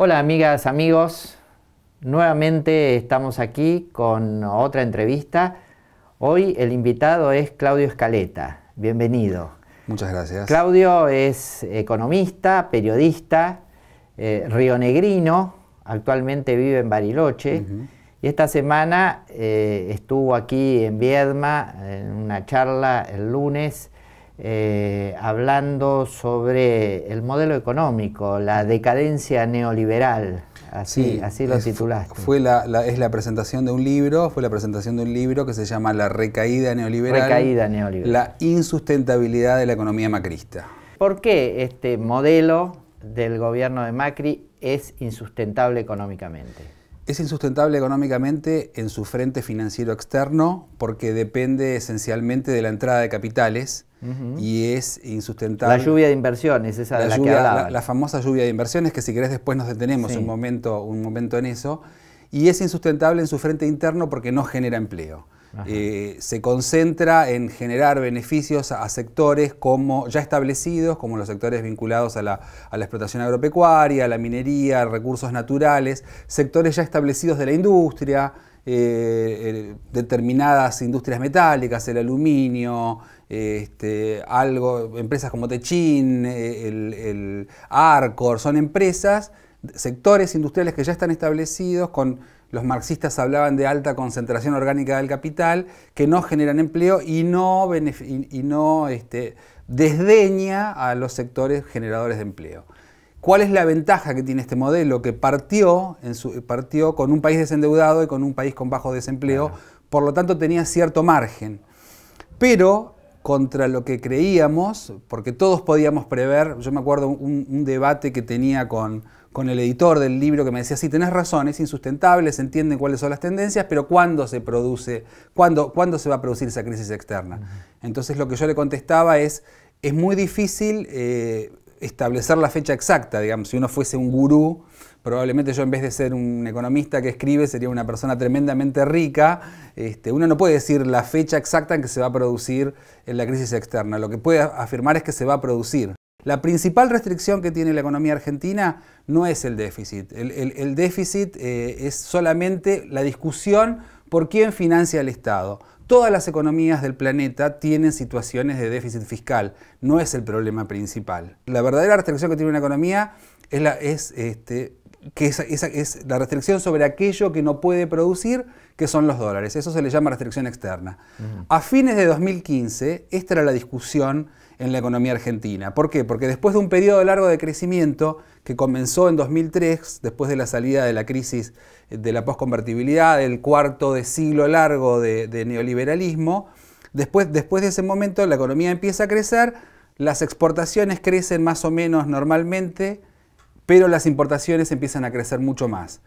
Hola amigas, amigos. Nuevamente estamos aquí con otra entrevista. Hoy el invitado es Claudio Escaleta. Bienvenido. Muchas gracias. Claudio es economista, periodista, eh, rionegrino, actualmente vive en Bariloche. Y esta semana eh, estuvo aquí en Viedma en una charla el lunes eh, hablando sobre el modelo económico, la decadencia neoliberal. Así, así lo titulaste. Fue es la presentación de un libro, fue la presentación de un libro que se llama La Recaída neoliberal. La insustentabilidad de la economía macrista. ¿Por qué este modelo del gobierno de Macri es insustentable económicamente? es insustentable económicamente en su frente financiero externo porque depende esencialmente de la entrada de capitales y es insustentable. La lluvia de inversiones, esa la de la que la, la, famosa lluvia de inversiones, que si querés después nos detenemos un, momento, un momento en eso. Y es insustentable en su frente interno porque no genera empleo. Eh, se concentra en generar beneficios a, sectores como ya establecidos, como los sectores vinculados a la, explotación agropecuaria, la minería, recursos naturales, sectores ya establecidos de la industria, eh, eh, determinadas industrias metálicas, el aluminio, este, algo, empresas como Techin, el, Arcor, son empresas, sectores industriales que ya están establecidos con los marxistas hablaban de alta concentración orgánica del capital, que no generan empleo y no, y no este, desdeña a los sectores generadores de empleo. ¿Cuál es la ventaja que tiene este modelo? Que partió, con un país desendeudado y con un país con bajo desempleo, por lo tanto tenía cierto margen. Pero contra lo que creíamos, porque todos podíamos prever, yo me acuerdo un debate que tenía con, con el editor del libro que me decía, sí, tenés razón, es insustentable, se entienden cuáles son las tendencias, pero ¿cuándo se produce, cuándo, se va a producir esa crisis externa? Entonces lo que yo le contestaba es, es muy difícil eh, establecer la fecha exacta, digamos, si uno fuese un gurú, probablemente yo en vez de ser un economista que escribe, sería una persona tremendamente rica, este, uno no puede decir la fecha exacta en que se va a producir en la crisis externa, lo que puede afirmar es que se va a producir. La principal restricción que tiene la economía argentina no es el déficit. El, déficit eh, es solamente la discusión por quién financia el Estado. Todas las economías del planeta tienen situaciones de déficit fiscal, no es el problema principal. La verdadera restricción que tiene una economía es la, este, restricción sobre aquello que no puede producir, que son los dólares. Eso se le llama restricción externa. A fines de 2015, esta era la discusión en la economía argentina. ¿Por qué? Porque después de un periodo largo de crecimiento que comenzó en 2003, después de la salida de la crisis de la posconvertibilidad, del cuarto de siglo largo de, neoliberalismo, después, después de ese momento la economía empieza a crecer, las exportaciones crecen más o menos normalmente, pero las importaciones empiezan a crecer mucho más.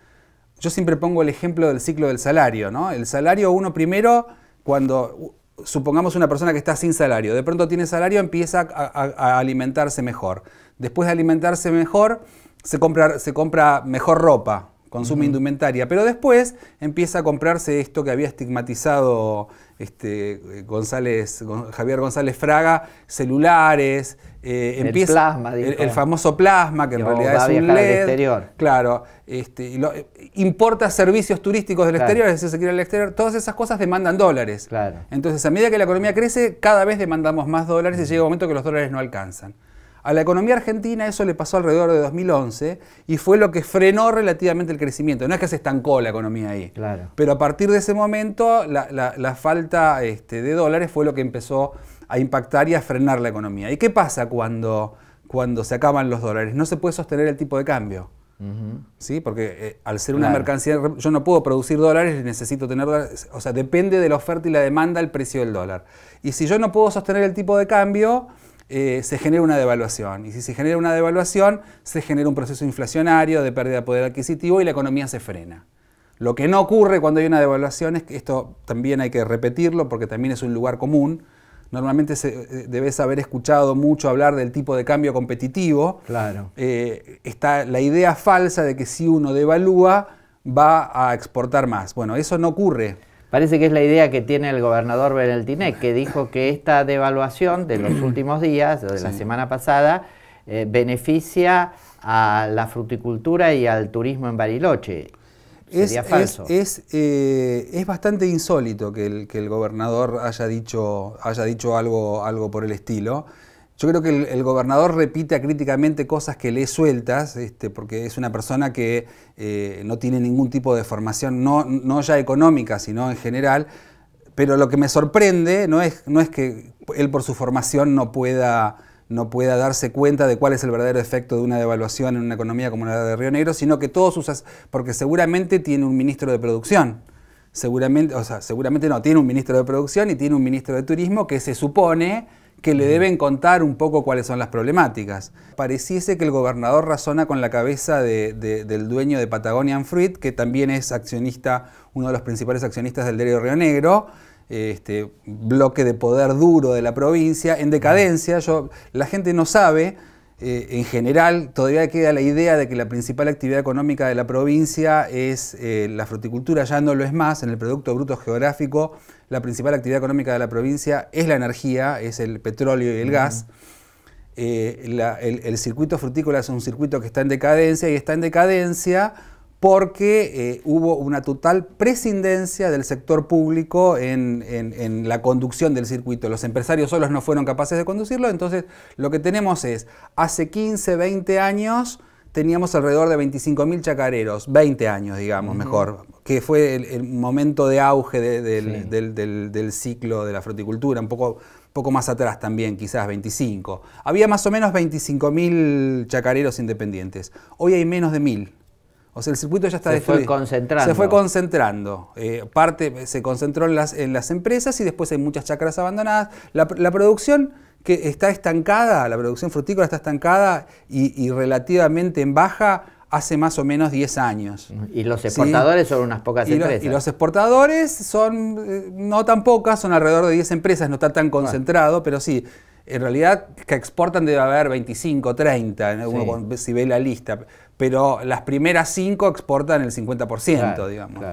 Yo siempre pongo el ejemplo del ciclo del salario, ¿no? El salario uno primero, cuando supongamos una persona que está sin salario, de pronto tiene salario, empieza a, alimentarse mejor. Después de alimentarse mejor, se compra, se compra mejor ropa, consume indumentaria, pero después empieza a comprarse esto que había estigmatizado este, González, Javier González Fraga, celulares, eh, el el, famoso plasma, que, en realidad es un LED. Claro, este, importa servicios turísticos del exterior, es se quiere al exterior, todas esas cosas demandan dólares. Entonces, a medida que la economía crece, cada vez demandamos más dólares y llega un momento que los dólares no alcanzan. A la economía argentina eso le pasó alrededor de 2011 y fue lo que frenó relativamente el crecimiento. No es que se estancó la economía ahí, claro. pero a partir de ese momento la, falta este, de dólares fue lo que empezó a impactar y a frenar la economía. ¿Y qué pasa cuando, cuando se acaban los dólares? No se puede sostener el tipo de cambio. ¿Sí? Porque eh, al ser una mercancía, yo no puedo producir dólares, necesito tener dólares. O sea, depende de la oferta y la demanda el precio del dólar. Y si yo no puedo sostener el tipo de cambio, eh, se genera una devaluación. Y si se genera una devaluación, se genera un proceso inflacionario de pérdida de poder adquisitivo y la economía se frena. Lo que no ocurre cuando hay una devaluación es que esto también hay que repetirlo porque también es un lugar común. Normalmente eh, debes haber escuchado mucho hablar del tipo de cambio competitivo. Claro. Eh, está la idea falsa de que si uno devalúa va a exportar más. Bueno, eso no ocurre. Parece que es la idea que tiene el gobernador Beneltinec, que dijo que esta devaluación de los últimos días, de la semana pasada, eh, beneficia a la fruticultura y al turismo en Bariloche. Es, falso. Es, eh, es, bastante insólito que el, que el gobernador haya dicho, haya dicho algo, algo por el estilo. Yo creo que el, gobernador repite críticamente cosas que le sueltas, este, porque es una persona que eh, no tiene ningún tipo de formación, no, ya económica, sino en general. Pero lo que me sorprende no es, no es que él por su formación no pueda, no pueda darse cuenta de cuál es el verdadero efecto de una devaluación en una economía como la de Río Negro, sino que todos usas porque seguramente tiene un ministro de producción seguramente, o sea, seguramente no, tiene un ministro de producción y tiene un ministro de turismo que se supone que le deben contar un poco cuáles son las problemáticas. Pareciese que el gobernador razona con la cabeza del dueño de Patagonian Fruit, que también es accionista, uno de los principales accionistas del Diario Río Negro, este bloque de poder duro de la provincia, en decadencia. Yo, la gente no sabe, eh, en general todavía queda la idea de que la principal actividad económica de la provincia es eh, la fruticultura, ya no lo es más, en el Producto Bruto Geográfico la principal actividad económica de la provincia es la energía, es el petróleo y el gas. Eh, el circuito frutícola es un circuito que está en decadencia y está en decadencia porque eh, hubo una total prescindencia del sector público en, la conducción del circuito. Los empresarios solos no fueron capaces de conducirlo, entonces lo que tenemos es, hace 15, 20 años teníamos alrededor de 25.000 chacareros, 20 años digamos mejor, que fue el, momento de auge del, ciclo de la fruticultura, un poco, poco más atrás también, quizás 25. Había más o menos 25.000 chacareros independientes, hoy hay menos de mil. O sea, el circuito ya está se Se fue concentrando. Se fue concentrando. Eh, parte se concentró en las, en las empresas y después hay muchas chacras abandonadas. La, producción que está estancada, la producción frutícola está estancada y, relativamente en baja hace más o menos 10 años. Y los exportadores son unas pocas empresas. y los exportadores son, eh, no tan pocas, son alrededor de 10 empresas, no está tan concentrado, pero sí en realidad que exportan debe haber 25, 30, si ve la lista, pero las primeras 5 exportan el 50%, digamos.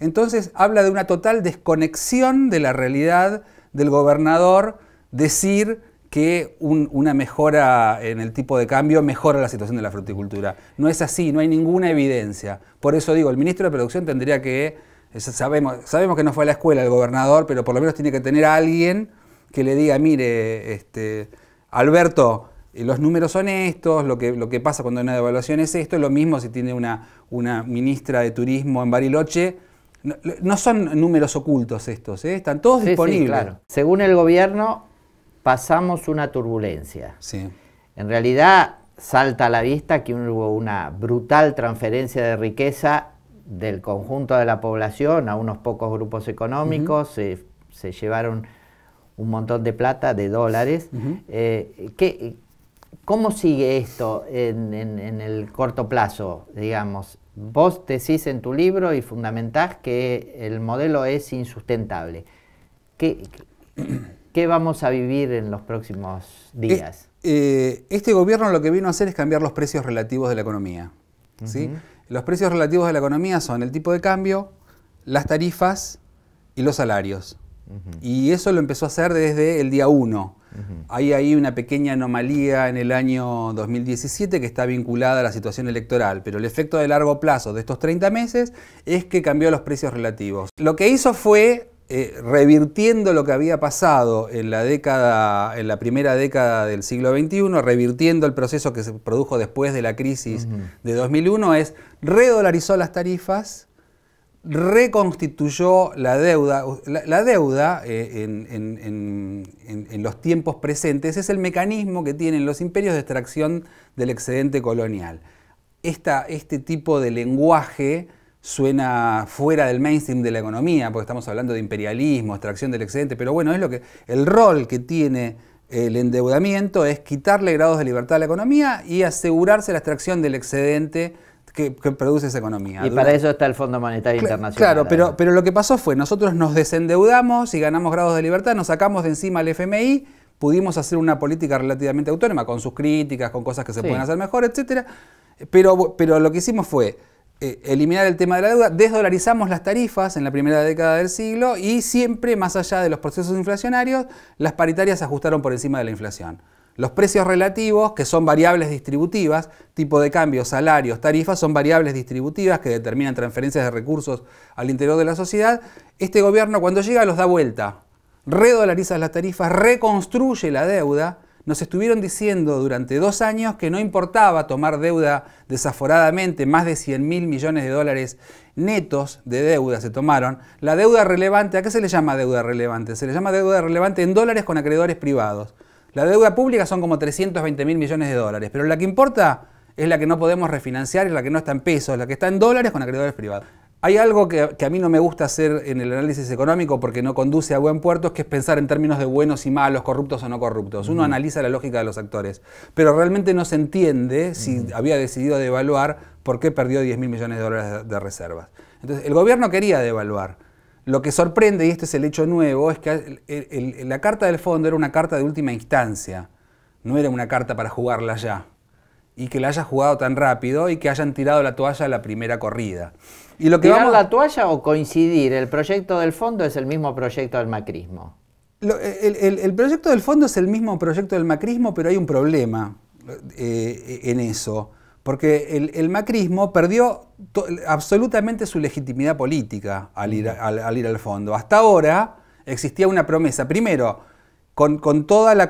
Entonces habla de una total desconexión de la realidad del gobernador decir que una mejora en el tipo de cambio mejora la situación de la fruticultura. No es así, no hay ninguna evidencia. Por eso digo, el ministro de Producción tendría que, sabemos, sabemos que no fue a la escuela el gobernador, pero por lo menos tiene que tener a alguien que le diga, mire, este, Alberto, eh, los números son estos, lo que, lo que pasa cuando hay una devaluación es esto, es lo mismo si tiene una, una ministra de turismo en Bariloche. No, son números ocultos estos, ¿eh? están todos disponibles. Según el gobierno, pasamos una turbulencia. En realidad, salta a la vista que hubo una brutal transferencia de riqueza del conjunto de la población a unos pocos grupos económicos, se llevaron un montón de plata, de dólares. Eh, ¿Cómo sigue esto en, el corto plazo, digamos? Vos decís en tu libro y fundamentás que el modelo es insustentable. ¿Qué, vamos a vivir en los próximos eh, días? Eh, este gobierno lo que vino a hacer es cambiar los precios relativos de la economía. Los precios relativos de la economía son el tipo de cambio, las tarifas y los salarios. Y eso lo empezó a hacer desde el día 1. Hay ahí una pequeña anomalía en el año 2017 que está vinculada a la situación electoral, pero el efecto de largo plazo de estos 30 meses es que cambió los precios relativos. Lo que hizo fue eh, revirtiendo lo que había pasado en la década, en la primera década del siglo XXI, revirtiendo el proceso que se produjo después de la crisis de 2001, es redolarizó las tarifas reconstituyó la deuda. La, deuda eh, en, los tiempos presentes es el mecanismo que tienen los imperios de extracción del excedente colonial. este tipo de lenguaje suena fuera del mainstream de la economía, porque estamos hablando de imperialismo, extracción del excedente, pero bueno, es lo que el rol que tiene el endeudamiento es quitarle grados de libertad a la economía y asegurarse la extracción del excedente que, produce esa economía. Y para eso está el Fondo Monetario Internacional. Claro, pero, pero lo que pasó fue, nosotros nos desendeudamos y ganamos grados de libertad, nos sacamos de encima al FMI, pudimos hacer una política relativamente autónoma, con sus críticas, con cosas que se pueden hacer mejor, etc. Pero, pero lo que hicimos fue eh, eliminar el tema de la deuda, desdolarizamos las tarifas en la primera década del siglo y siempre, más allá de los procesos inflacionarios, las paritarias se ajustaron por encima de la inflación. Los precios relativos, que son variables distributivas, tipo de cambio, salarios, tarifas, son variables distributivas que determinan transferencias de recursos al interior de la sociedad. Este gobierno cuando llega los da vuelta, redolariza las tarifas, reconstruye la deuda. Nos estuvieron diciendo durante dos años que no importaba tomar deuda desaforadamente, más de 100 mil millones de dólares netos de deuda se tomaron. La deuda relevante, ¿a qué se le llama deuda relevante? Se le llama deuda relevante en dólares con acreedores privados. La deuda pública son como 320 mil millones de dólares, pero la que importa es la que no podemos refinanciar, es la que no está en pesos, la que está en dólares con acreedores privados. Hay algo que, a mí no me gusta hacer en el análisis económico porque no conduce a buen puerto, que es pensar en términos de buenos y malos, corruptos o no corruptos. Uno analiza la lógica de los actores, pero realmente no se entiende si había decidido devaluar por qué perdió 10 mil millones de dólares de reservas. Entonces, el gobierno quería devaluar, lo que sorprende, y este es el hecho nuevo, es que la carta del fondo era una carta de última instancia, no era una carta para jugarla ya, y que la haya jugado tan rápido y que hayan tirado la toalla a la primera corrida. Y ¿Tirar la toalla o coincidir? El proyecto del fondo es el mismo proyecto del macrismo. el, proyecto del fondo es el mismo proyecto del macrismo, pero hay un problema eh, en eso. Porque el, macrismo perdió absolutamente su legitimidad política al ir, al, fondo. Hasta ahora existía una promesa. Primero, con, toda la,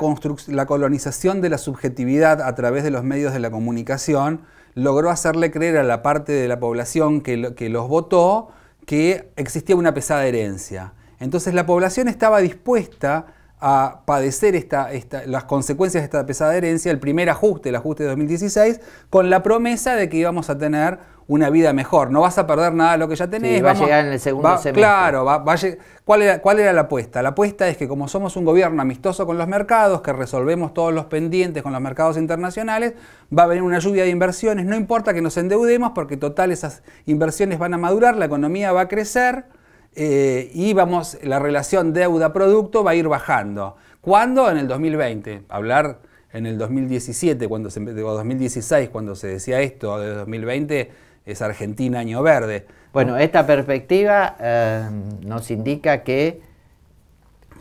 la colonización de la subjetividad a través de los medios de la comunicación, logró hacerle creer a la parte de la población que los votó que existía una pesada herencia. Entonces la población estaba dispuesta a padecer esta, las consecuencias de esta pesada herencia, el primer ajuste, el ajuste de 2016, con la promesa de que íbamos a tener una vida mejor. No vas a perder nada de lo que ya tenés. Sí, va a llegar en el segundo semestre. Claro, ¿cuál, era, ¿cuál era la apuesta? La apuesta es que como somos un gobierno amistoso con los mercados, que resolvemos todos los pendientes con los mercados internacionales, va a venir una lluvia de inversiones. No importa que nos endeudemos, porque total esas inversiones van a madurar, la economía va a crecer eh, y vamos, la relación deuda-producto va a ir bajando. ¿Cuándo? En el 2020. Hablar en el 2017 cuando se, o 2016 cuando se decía esto, de 2020 es Argentina año verde. Bueno, esta perspectiva eh, nos indica que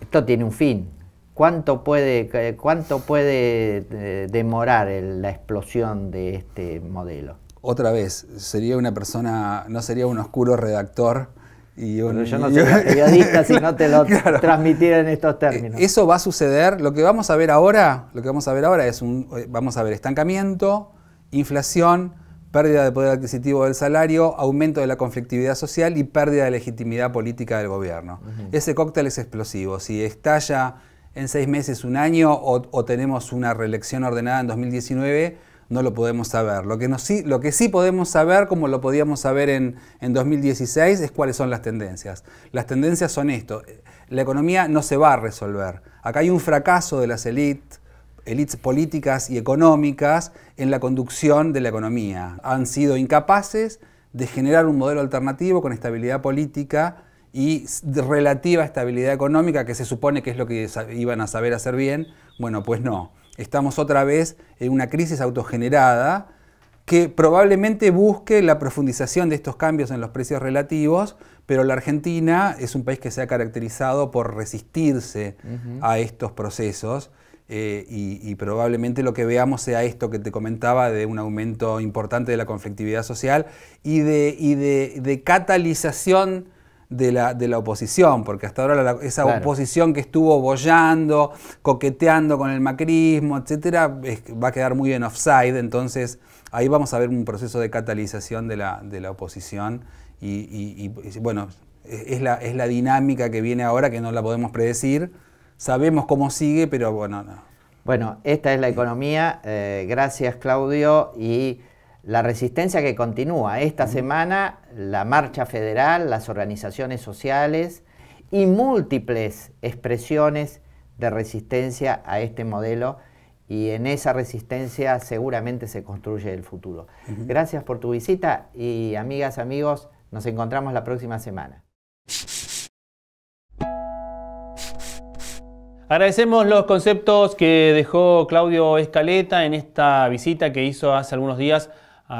esto tiene un fin. ¿Cuánto puede, eh, cuánto puede demorar la explosión de este modelo? Otra vez, sería una persona, no sería un oscuro redactor y yo no soy periodista si no te lo claro. en estos eh, términos. Eso va a suceder. Lo que vamos a ver ahora, lo que vamos a ver ahora es un, eh, vamos a ver estancamiento, inflación, pérdida de poder adquisitivo del salario, aumento de la conflictividad social y pérdida de legitimidad política del gobierno. Ese cóctel es explosivo. Si estalla en seis meses, un año, o tenemos una reelección ordenada en 2019 no lo podemos saber. Lo que, sí podemos saber, como lo podíamos saber en, 2016, es cuáles son las tendencias. Las tendencias son esto. La economía no se va a resolver. Acá hay un fracaso de las élites élites políticas y económicas en la conducción de la economía. Han sido incapaces de generar un modelo alternativo con estabilidad política y relativa estabilidad económica, que se supone que es lo que iban a saber hacer bien. Bueno, pues no estamos otra vez en una crisis autogenerada que probablemente busque la profundización de estos cambios en los precios relativos, pero la Argentina es un país que se ha caracterizado por resistirse a estos procesos eh, y, probablemente lo que veamos sea esto que te comentaba de un aumento importante de la conflictividad social y de, y de, de catalización de la, oposición, porque hasta ahora esa oposición que estuvo bollando, coqueteando con el macrismo, etcétera, va a quedar muy en offside, entonces ahí vamos a ver un proceso de catalización de la, de la oposición y, bueno, es la, es la dinámica que viene ahora que no la podemos predecir, sabemos cómo sigue, pero bueno, no. Bueno, esta es la economía, eh, gracias Claudio y... La resistencia que continúa esta semana, la marcha federal, las organizaciones sociales y múltiples expresiones de resistencia a este modelo y en esa resistencia seguramente se construye el futuro. Gracias por tu visita y amigas, amigos, nos encontramos la próxima semana. Agradecemos los conceptos que dejó Claudio Escaleta en esta visita que hizo hace algunos días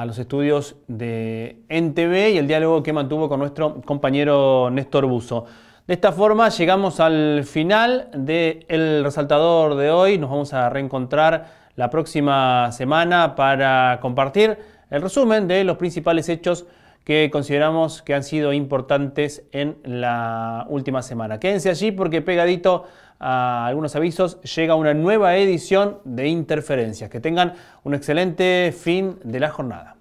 a los estudios de NTV y el diálogo que mantuvo con nuestro compañero Néstor Buzo. De esta forma llegamos al final del resaltador de hoy. Nos vamos a reencontrar la próxima semana para compartir el resumen de los principales hechos que consideramos que han sido importantes en la última semana. Quédense allí porque pegadito a algunos avisos, llega una nueva edición de Interferencias. Que tengan un excelente fin de la jornada.